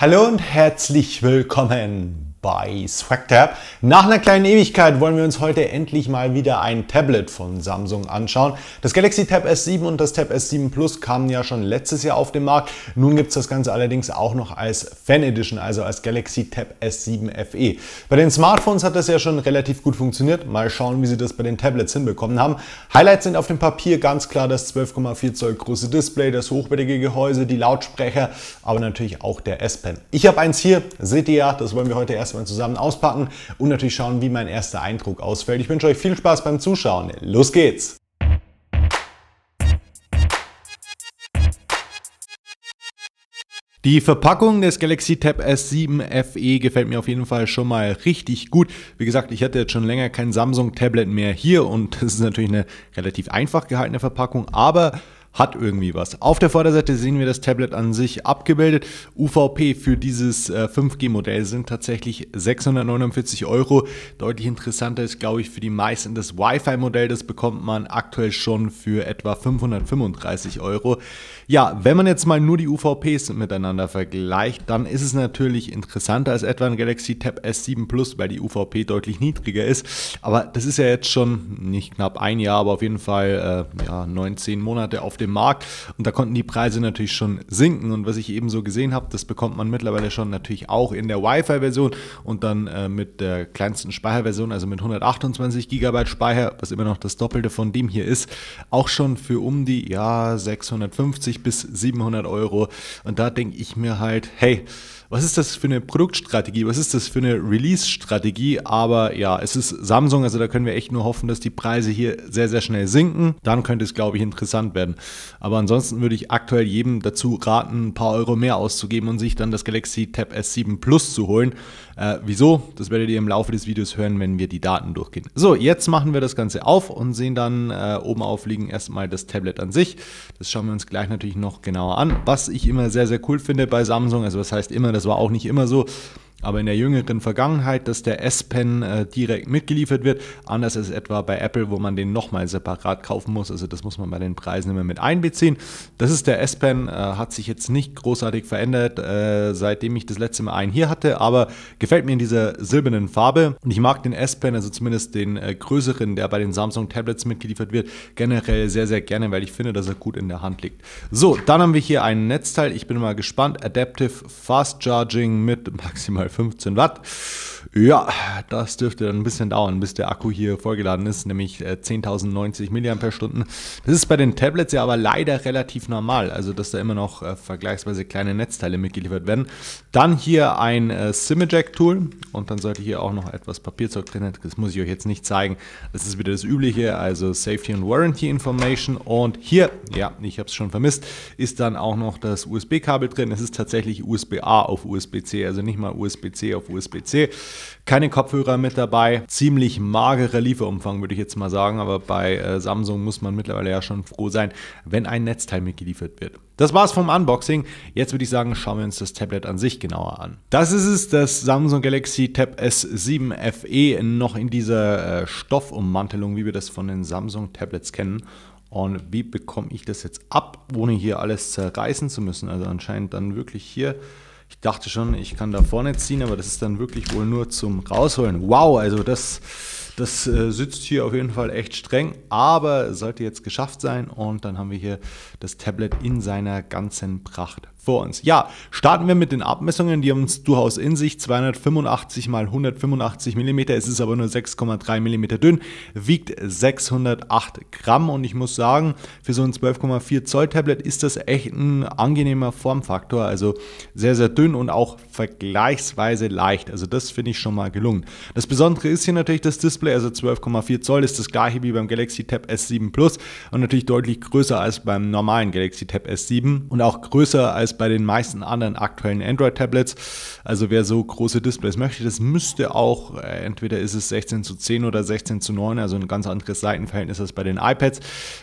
Hallo und herzlich willkommen bei SwagTab. Nach einer kleinen Ewigkeit wollen wir uns heute endlich mal wieder ein Tablet von Samsung anschauen. Das Galaxy Tab S7 und das Tab S7 Plus kamen ja schon letztes Jahr auf den Markt. Nun gibt es das Ganze allerdings auch noch als Fan Edition, also als Galaxy Tab S7 FE. Bei den Smartphones hat das ja schon relativ gut funktioniert. Mal schauen, wie sie das bei den Tablets hinbekommen haben. Highlights sind auf dem Papier ganz klar das 12,4 Zoll große Display, das hochwertige Gehäuse, die Lautsprecher, aber natürlich auch der S-Pen. Ich habe eins hier, seht ihr ja, das wollen wir heute erst erstmal zusammen auspacken und natürlich schauen, wie mein erster Eindruck ausfällt. Ich wünsche euch viel Spaß beim Zuschauen. Los geht's! Die Verpackung des Galaxy Tab S7 FE gefällt mir auf jeden Fall schon mal richtig gut. Wie gesagt, ich hatte jetzt schon länger kein Samsung Tablet mehr hier und das ist natürlich eine relativ einfach gehaltene Verpackung, aber hat irgendwie was. Auf der Vorderseite sehen wir das Tablet an sich abgebildet. UVP für dieses 5G-Modell äh, sind tatsächlich 649 Euro. Deutlich interessanter ist, glaube ich, für die meisten das Wi-Fi-Modell. Das bekommt man aktuell schon für etwa 535 Euro. Ja, wenn man jetzt mal nur die UVPs miteinander vergleicht, dann ist es natürlich interessanter als etwa ein Galaxy Tab S7 Plus, weil die UVP deutlich niedriger ist. Aber das ist ja jetzt schon nicht knapp ein Jahr, aber auf jeden Fall äh, ja, 19 Monate auf dem Markt und da konnten die Preise natürlich schon sinken. Und was ich eben so gesehen habe, das bekommt man mittlerweile schon natürlich auch in der Wi-Fi-Version und dann äh, mit der kleinsten Speicherversion, also mit 128 GB Speicher, was immer noch das Doppelte von dem hier ist, auch schon für um die ja 650 bis 700 Euro. Und da denke ich mir halt, hey, was ist das für eine Produktstrategie? Was ist das für eine Release-Strategie? Aber ja, es ist Samsung, also da können wir echt nur hoffen, dass die Preise hier sehr, sehr schnell sinken. Dann könnte es, glaube ich, interessant werden. Aber ansonsten würde ich aktuell jedem dazu raten, ein paar Euro mehr auszugeben und sich dann das Galaxy Tab S7 Plus zu holen. Äh, wieso? Das werdet ihr im Laufe des Videos hören, wenn wir die Daten durchgehen. So, jetzt machen wir das Ganze auf und sehen dann äh, oben aufliegen erstmal das Tablet an sich. Das schauen wir uns gleich natürlich noch genauer an. Was ich immer sehr, sehr cool finde bei Samsung, also was heißt immer, das war auch nicht immer so, aber in der jüngeren Vergangenheit, dass der S-Pen äh, direkt mitgeliefert wird. Anders ist etwa bei Apple, wo man den nochmal separat kaufen muss. Also das muss man bei den Preisen immer mit einbeziehen. Das ist der S-Pen, äh, hat sich jetzt nicht großartig verändert, äh, seitdem ich das letzte Mal einen hier hatte, aber gefällt mir in dieser silbernen Farbe. Und ich mag den S-Pen, also zumindest den äh, größeren, der bei den Samsung Tablets mitgeliefert wird, generell sehr, sehr gerne, weil ich finde, dass er gut in der Hand liegt. So, dann haben wir hier ein Netzteil. Ich bin mal gespannt. Adaptive Fast Charging mit maximal 15 Watt. Ja, das dürfte dann ein bisschen dauern, bis der Akku hier vollgeladen ist, nämlich 10.090 äh, mAh. Das ist bei den Tablets ja aber leider relativ normal, also dass da immer noch äh, vergleichsweise kleine Netzteile mitgeliefert werden. Dann hier ein äh, Simijack-Tool und dann sollte hier auch noch etwas Papierzeug drin sein. Das muss ich euch jetzt nicht zeigen. Das ist wieder das Übliche, also Safety and Warranty Information. Und hier, ja, ich habe es schon vermisst, ist dann auch noch das USB-Kabel drin. Es ist tatsächlich USB-A auf USB-C, also nicht mal USB USB-C auf USB-C. Keine Kopfhörer mit dabei. Ziemlich magerer Lieferumfang, würde ich jetzt mal sagen. Aber bei äh, Samsung muss man mittlerweile ja schon froh sein, wenn ein Netzteil mitgeliefert wird. Das war's vom Unboxing. Jetzt würde ich sagen, schauen wir uns das Tablet an sich genauer an. Das ist es, das Samsung Galaxy Tab S7 FE, noch in dieser äh, Stoffummantelung, wie wir das von den Samsung Tablets kennen. Und wie bekomme ich das jetzt ab, ohne hier alles zerreißen zu müssen? Also anscheinend dann wirklich hier ich dachte schon, ich kann da vorne ziehen, aber das ist dann wirklich wohl nur zum Rausholen. Wow, also das, das äh, sitzt hier auf jeden Fall echt streng, aber sollte jetzt geschafft sein und dann haben wir hier das Tablet in seiner ganzen Pracht vor uns. Ja, starten wir mit den Abmessungen, die haben es durchaus in sich. 285 x 185 mm, es ist aber nur 6,3 mm dünn, wiegt 608 Gramm und ich muss sagen, für so ein 12,4 Zoll Tablet ist das echt ein angenehmer Formfaktor, also sehr, sehr dünn und auch vergleichsweise leicht. Also das finde ich schon mal gelungen. Das Besondere ist hier natürlich das Display, also 12,4 Zoll ist das gleiche wie beim Galaxy Tab S7 Plus und natürlich deutlich größer als beim normalen Galaxy Tab S7 und auch größer als als bei den meisten anderen aktuellen Android-Tablets. Also wer so große Displays möchte, das müsste auch, äh, entweder ist es 16 zu 10 oder 16 zu 9, also ein ganz anderes Seitenverhältnis als bei den iPads.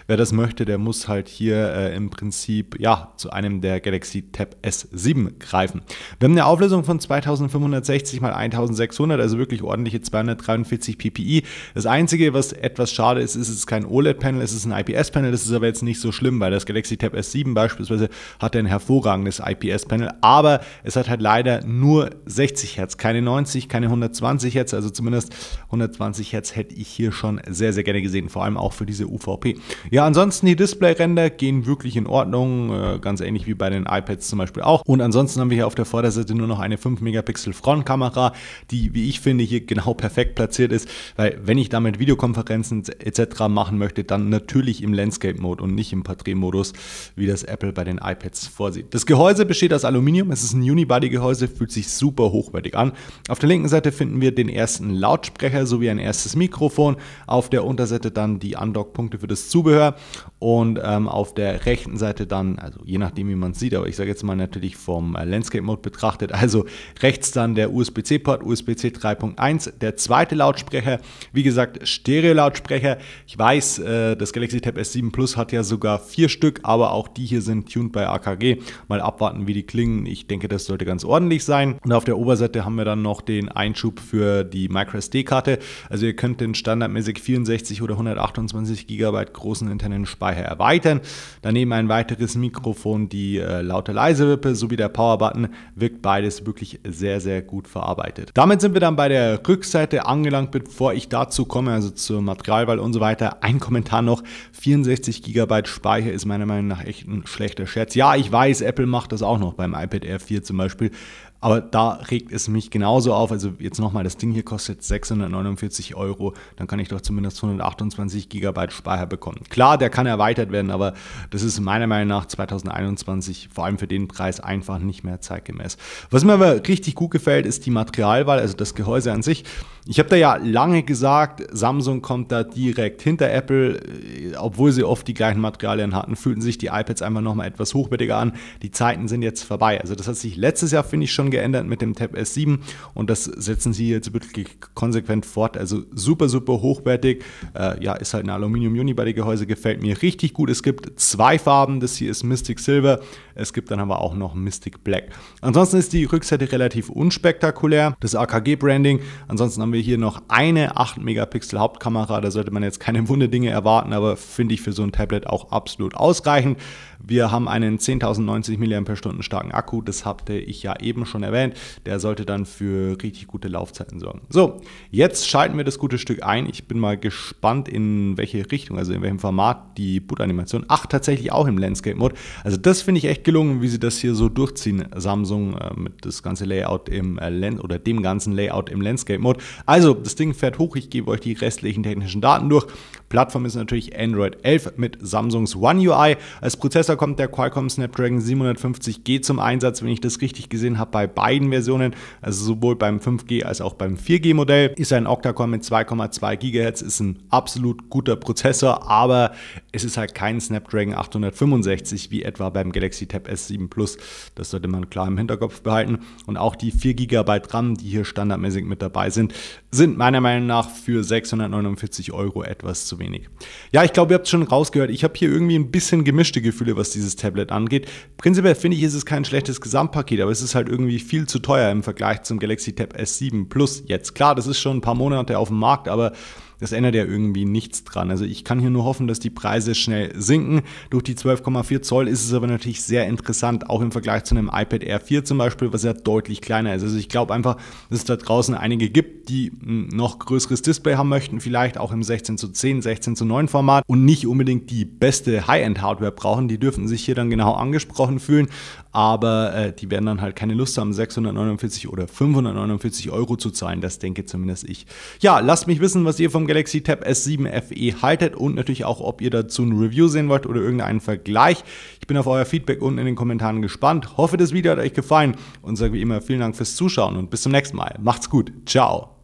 Wer das möchte, der muss halt hier äh, im Prinzip ja zu einem der Galaxy Tab S7 greifen. Wir haben eine Auflösung von 2560 x 1600, also wirklich ordentliche 243 ppi. Das Einzige, was etwas schade ist, ist es kein OLED-Panel, es ist ein IPS-Panel. Das ist aber jetzt nicht so schlimm, weil das Galaxy Tab S7 beispielsweise hat einen hervorragenden hervorragendes IPS-Panel, aber es hat halt leider nur 60 Hertz, keine 90, keine 120 Hertz, also zumindest 120 Hertz hätte ich hier schon sehr, sehr gerne gesehen, vor allem auch für diese UVP. Ja, ansonsten die Display-Ränder gehen wirklich in Ordnung, äh, ganz ähnlich wie bei den iPads zum Beispiel auch. Und ansonsten haben wir hier auf der Vorderseite nur noch eine 5-Megapixel-Frontkamera, die, wie ich finde, hier genau perfekt platziert ist, weil wenn ich damit Videokonferenzen etc. machen möchte, dann natürlich im Landscape-Mode und nicht im Portrait-Modus, wie das Apple bei den iPads vorsieht. Das Gehäuse besteht aus Aluminium, es ist ein Unibody-Gehäuse, fühlt sich super hochwertig an. Auf der linken Seite finden wir den ersten Lautsprecher sowie ein erstes Mikrofon. Auf der Unterseite dann die Undock-Punkte für das Zubehör und ähm, auf der rechten Seite dann, also je nachdem wie man es sieht, aber ich sage jetzt mal natürlich vom äh, Landscape-Mode betrachtet, also rechts dann der USB-C-Port, USB-C 3.1, der zweite Lautsprecher, wie gesagt Stereo-Lautsprecher. Ich weiß, äh, das Galaxy Tab S7 Plus hat ja sogar vier Stück, aber auch die hier sind tuned bei AKG. Mal mal abwarten, wie die klingen. Ich denke, das sollte ganz ordentlich sein. Und auf der Oberseite haben wir dann noch den Einschub für die microSD-Karte. Also ihr könnt den standardmäßig 64 oder 128 GB großen internen Speicher erweitern. Daneben ein weiteres Mikrofon, die äh, laute leise Wippe sowie der Power-Button wirkt beides wirklich sehr, sehr gut verarbeitet. Damit sind wir dann bei der Rückseite angelangt. Bevor ich dazu komme, also zur Materialwahl und so weiter, ein Kommentar noch. 64 GB Speicher ist meiner Meinung nach echt ein schlechter Scherz. Ja, ich weiß, Apple Apple macht das auch noch beim iPad Air 4 zum Beispiel. Aber da regt es mich genauso auf. Also jetzt nochmal, das Ding hier kostet 649 Euro. Dann kann ich doch zumindest 128 GB Speicher bekommen. Klar, der kann erweitert werden, aber das ist meiner Meinung nach 2021 vor allem für den Preis einfach nicht mehr zeitgemäß. Was mir aber richtig gut gefällt, ist die Materialwahl, also das Gehäuse an sich. Ich habe da ja lange gesagt, Samsung kommt da direkt hinter Apple. Äh, obwohl sie oft die gleichen Materialien hatten, fühlten sich die iPads einfach nochmal etwas hochwertiger an. Die Zeiten sind jetzt vorbei. Also das hat sich letztes Jahr, finde ich, schon schon geändert mit dem Tab S7 und das setzen sie jetzt wirklich konsequent fort. Also super, super hochwertig. Äh, ja, ist halt ein Aluminium-Unibody-Gehäuse, gefällt mir richtig gut. Es gibt zwei Farben, das hier ist Mystic Silver, es gibt dann aber auch noch Mystic Black. Ansonsten ist die Rückseite relativ unspektakulär, das AKG-Branding. Ansonsten haben wir hier noch eine 8-Megapixel Hauptkamera, da sollte man jetzt keine Wunderdinge erwarten, aber finde ich für so ein Tablet auch absolut ausreichend. Wir haben einen 10.090 mAh starken Akku, das hatte ich ja eben schon schon erwähnt, der sollte dann für richtig gute Laufzeiten sorgen. So, jetzt schalten wir das gute Stück ein. Ich bin mal gespannt, in welche Richtung, also in welchem Format die Boot-Animation. Ach, tatsächlich auch im Landscape-Mode. Also das finde ich echt gelungen, wie sie das hier so durchziehen, Samsung, äh, mit das ganze Layout im äh, Land oder dem ganzen Layout im Landscape-Mode. Also, das Ding fährt hoch. Ich gebe euch die restlichen technischen Daten durch. Plattform ist natürlich Android 11 mit Samsungs One UI. Als Prozessor kommt der Qualcomm Snapdragon 750G zum Einsatz, wenn ich das richtig gesehen habe, bei beiden Versionen, also sowohl beim 5G als auch beim 4G-Modell. Ist ein Octa-Core mit 2,2 GHz, ist ein absolut guter Prozessor, aber es ist halt kein Snapdragon 865 wie etwa beim Galaxy Tab S7 Plus. Das sollte man klar im Hinterkopf behalten. Und auch die 4 GB RAM, die hier standardmäßig mit dabei sind, sind meiner Meinung nach für 649 Euro etwas zu wenig. Ja, ich glaube, ihr habt es schon rausgehört. Ich habe hier irgendwie ein bisschen gemischte Gefühle, was dieses Tablet angeht. Prinzipiell finde ich, ist es kein schlechtes Gesamtpaket, aber es ist halt irgendwie viel zu teuer im Vergleich zum Galaxy Tab S7 Plus jetzt. Klar, das ist schon ein paar Monate auf dem Markt, aber das ändert ja irgendwie nichts dran. Also ich kann hier nur hoffen, dass die Preise schnell sinken. Durch die 12,4 Zoll ist es aber natürlich sehr interessant, auch im Vergleich zu einem iPad Air 4 zum Beispiel, was ja deutlich kleiner ist. Also ich glaube einfach, dass es da draußen einige gibt, die ein noch größeres Display haben möchten, vielleicht auch im 16 zu 10, 16 zu 9 Format und nicht unbedingt die beste High-End-Hardware brauchen. Die dürfen sich hier dann genau angesprochen fühlen, aber äh, die werden dann halt keine Lust haben, 649 oder 549 Euro zu zahlen. Das denke zumindest ich. Ja, lasst mich wissen, was ihr vom Galaxy Tab S7 FE haltet und natürlich auch, ob ihr dazu ein Review sehen wollt oder irgendeinen Vergleich. Ich bin auf euer Feedback unten in den Kommentaren gespannt. Hoffe, das Video hat euch gefallen und sage wie immer vielen Dank fürs Zuschauen und bis zum nächsten Mal. Macht's gut. Ciao.